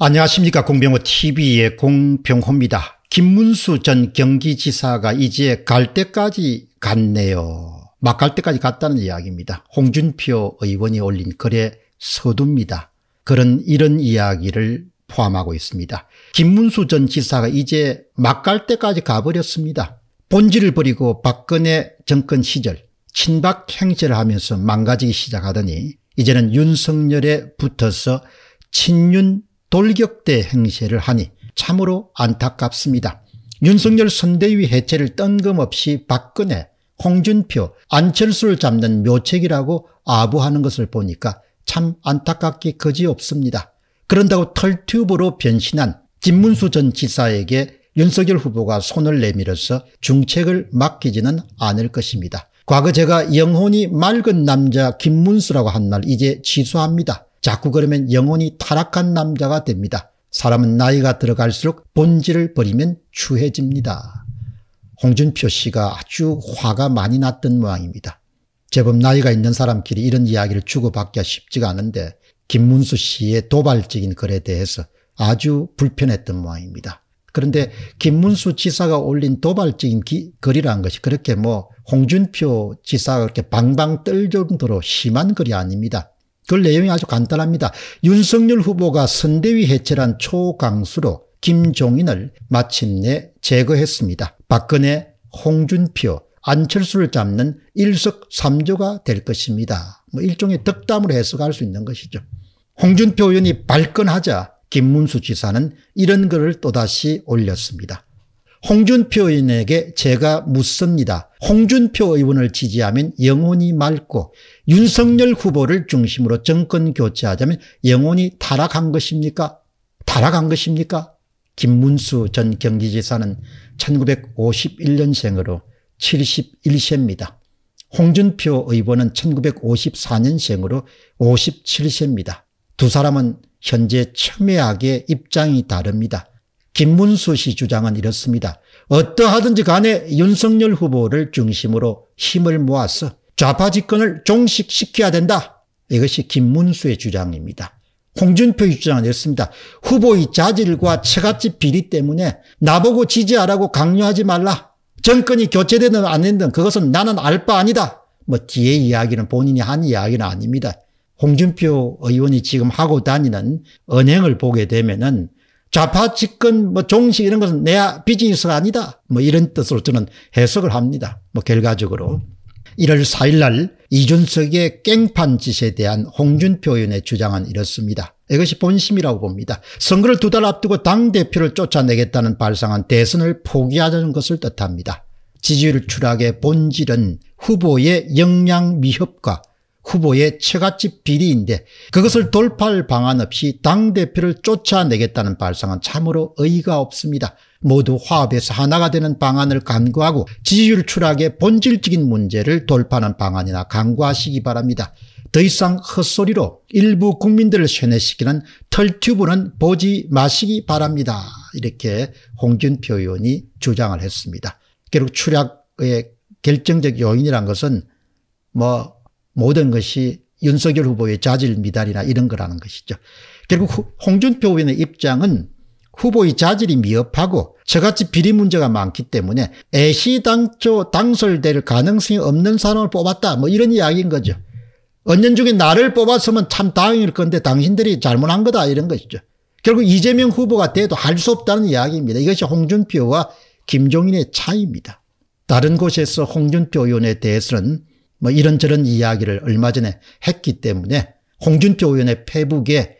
안녕하십니까 공병호TV의 공병호입니다. 김문수 전 경기지사가 이제 갈 때까지 갔네요. 막 갈 때까지 갔다는 이야기입니다. 홍준표 의원이 올린 글에 서둡니다. 그런 이런 이야기를 포함하고 있습니다. 김문수 전 지사가 이제 막 갈 때까지 가버렸습니다. 본질을 버리고 박근혜 정권 시절 친박 행세를 하면서 망가지기 시작하더니 이제는 윤석열에 붙어서 친윤 돌격대 행세를 하니 참으로 안타깝습니다. 윤석열 선대위 해체를 뜬금없이 박근혜, 홍준표, 안철수를 잡는 묘책이라고 아부하는 것을 보니까 참 안타깝기 그지없습니다. 그런다고 털튜브로 변신한 김문수 전 지사에게 윤석열 후보가 손을 내밀어서 중책을 맡기지는 않을 것입니다. 과거 제가 영혼이 맑은 남자 김문수라고 한말 이제 취소합니다. 자꾸 그러면 영혼이 타락한 남자가 됩니다. 사람은 나이가 들어갈수록 본질을 버리면 추해집니다. 홍준표 씨가 아주 화가 많이 났던 모양입니다. 제법 나이가 있는 사람끼리 이런 이야기를 주고받기가 쉽지가 않은데 김문수 씨의 도발적인 글에 대해서 아주 불편했던 모양입니다. 그런데 김문수 지사가 올린 도발적인 기, 글이라는 것이 그렇게 뭐 홍준표 지사가 그렇게 방방 떨 정도로 심한 글이 아닙니다. 그 내용이 아주 간단합니다. 윤석열 후보가 선대위 해체란 초강수로 김종인을 마침내 제거했습니다. 박근혜, 홍준표, 안철수를 잡는 일석삼조가 될 것입니다. 뭐 일종의 덕담으로 해석할 수 있는 것이죠. 홍준표 의원이 발끈하자 김문수 지사는 이런 글을 또다시 올렸습니다. 홍준표 의원에게 제가 묻습니다. 홍준표 의원을 지지하면 영혼이 맑고 윤석열 후보를 중심으로 정권 교체하자면 영혼이 타락한 것입니까? 타락한 것입니까? 김문수 전 경기지사는 1951년생으로 71세입니다. 홍준표 의원은 1954년생으로 57세입니다. 두 사람은 현재 첨예하게 입장이 다릅니다. 김문수 씨 주장은 이렇습니다. 어떠하든지 간에 윤석열 후보를 중심으로 힘을 모아서 좌파 집권을 종식시켜야 된다. 이것이 김문수의 주장입니다. 홍준표의 주장은 이렇습니다. 후보의 자질과 처갓집 비리 때문에 나보고 지지하라고 강요하지 말라. 정권이 교체되든 안 되든 그것은 나는 알 바 아니다. 뭐 뒤에 이야기는 본인이 한 이야기는 아닙니다. 홍준표 의원이 지금 하고 다니는 언행을 보게 되면은 좌파 집권 뭐 종식 이런 것은 내 비즈니스가 아니다. 뭐 이런 뜻으로 저는 해석을 합니다. 뭐 결과적으로 1월 4일 날 이준석의 깽판 짓에 대한 홍준표 의원의 주장은 이렇습니다. 이것이 본심이라고 봅니다. 선거를 두 달 앞두고 당대표를 쫓아내겠다는 발상한 대선을 포기하자는 것을 뜻합니다. 지지율 추락의 본질은 후보의 역량 미협과 후보의 처갓집 비리인데 그것을 돌파할 방안 없이 당대표를 쫓아내겠다는 발상은 참으로 의의가 없습니다. 모두 화합에서 하나가 되는 방안을 간구하고 지지율 추락의 본질적인 문제를 돌파하는 방안이나 간구하시기 바랍니다. 더 이상 헛소리로 일부 국민들을 세뇌시키는 털튜브는 보지 마시기 바랍니다. 이렇게 홍준표 의원이 주장을 했습니다. 결국 추락의 결정적 요인이란 것은 뭐 모든 것이 윤석열 후보의 자질 미달이나 이런 거라는 것이죠. 결국 홍준표 의원의 입장은 후보의 자질이 미흡하고 저같이 비리 문제가 많기 때문에 애시당초 당설될 가능성이 없는 사람을 뽑았다 뭐 이런 이야기인 거죠. 언년 중에 나를 뽑았으면 참 다행일 건데 당신들이 잘못한 거다 이런 것이죠. 결국 이재명 후보가 돼도 할 수 없다는 이야기입니다. 이것이 홍준표와 김종인의 차이입니다. 다른 곳에서 홍준표 의원에 대해서는 뭐 이런저런 이야기를 얼마 전에 했기 때문에 홍준표 의원의 페북에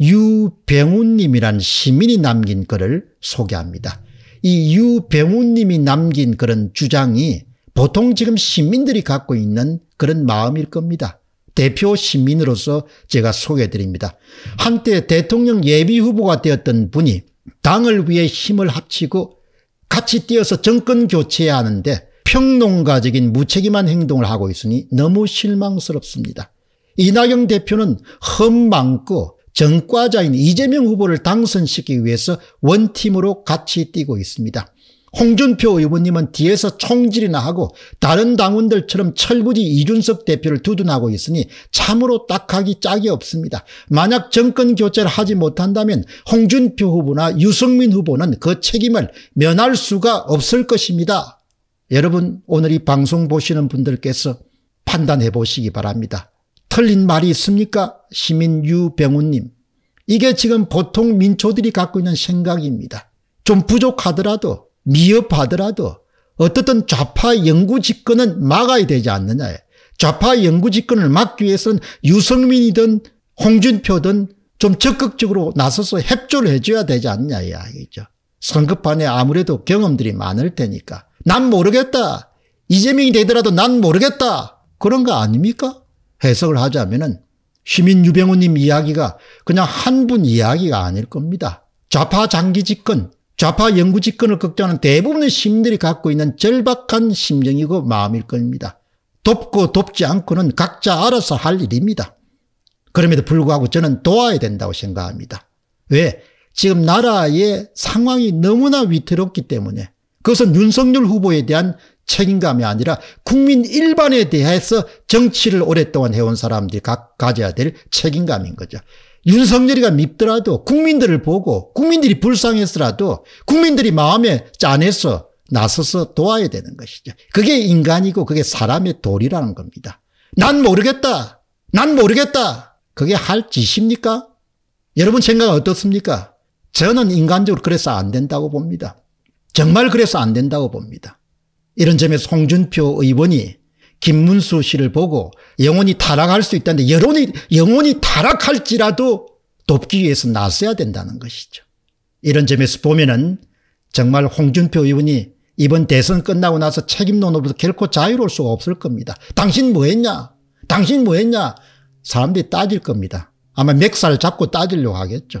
유병훈님이란 시민이 남긴 글을 소개합니다. 이 유병훈님이 남긴 그런 주장이 보통 지금 시민들이 갖고 있는 그런 마음일 겁니다. 대표 시민으로서 제가 소개해드립니다. 한때 대통령 예비후보가 되었던 분이 당을 위해 힘을 합치고 같이 뛰어서 정권 교체해야 하는데 평론가적인 무책임한 행동을 하고 있으니 너무 실망스럽습니다. 이낙연 대표는 험망고 정과자인 이재명 후보를 당선시키기 위해서 원팀으로 같이 뛰고 있습니다. 홍준표 의원님은 뒤에서 총질이나 하고 다른 당원들처럼 철부지 이준석 대표를 두둔하고 있으니 참으로 딱하기 짝이 없습니다. 만약 정권 교체를 하지 못한다면 홍준표 후보나 유승민 후보는 그 책임을 면할 수가 없을 것입니다. 여러분 오늘 이 방송 보시는 분들께서 판단해 보시기 바랍니다. 틀린 말이 있습니까? 시민 유병우님. 이게 지금 보통 민초들이 갖고 있는 생각입니다. 좀 부족하더라도 미흡하더라도 어떻든 좌파 영구 집권은 막아야 되지 않느냐. 좌파 영구 집권을 막기 위해서는 유승민이든 홍준표든 좀 적극적으로 나서서 협조를 해줘야 되지 않느냐 이야기죠. 선급판에 아무래도 경험들이 많을 테니까. 난 모르겠다. 이재명이 되더라도 난 모르겠다. 그런 거 아닙니까? 해석을 하자면은 시민 유병우님 이야기가 그냥 한 분 이야기가 아닐 겁니다. 좌파 장기 집권, 좌파 영구 집권을 걱정하는 대부분의 시민들이 갖고 있는 절박한 심정이고 마음일 겁니다. 돕고 돕지 않고는 각자 알아서 할 일입니다. 그럼에도 불구하고 저는 도와야 된다고 생각합니다. 왜? 지금 나라의 상황이 너무나 위태롭기 때문에 그것은 윤석열 후보에 대한 책임감이 아니라 국민 일반에 대해서 정치를 오랫동안 해온 사람들이 가, 가져야 될 책임감인 거죠. 윤석열이가 밉더라도 국민들을 보고 국민들이 불쌍해서라도 국민들이 마음에 짠해서 나서서 도와야 되는 것이죠. 그게 인간이고 그게 사람의 도리라는 겁니다. 난 모르겠다. 난 모르겠다. 그게 할 짓입니까? 여러분 생각 어떻습니까? 저는 인간적으로 그래서 안 된다고 봅니다. 정말 그래서 안 된다고 봅니다. 이런 점에서 홍준표 의원이 김문수 씨를 보고 영혼이 타락할 수 있다는데 여론이 영혼이 타락할지라도 돕기 위해서 나서야 된다는 것이죠. 이런 점에서 보면은 정말 홍준표 의원이 이번 대선 끝나고 나서 책임론으로도 결코 자유로울 수가 없을 겁니다. 당신 뭐 했냐? 당신 뭐 했냐? 사람들이 따질 겁니다. 아마 맥살 잡고 따지려고 하겠죠.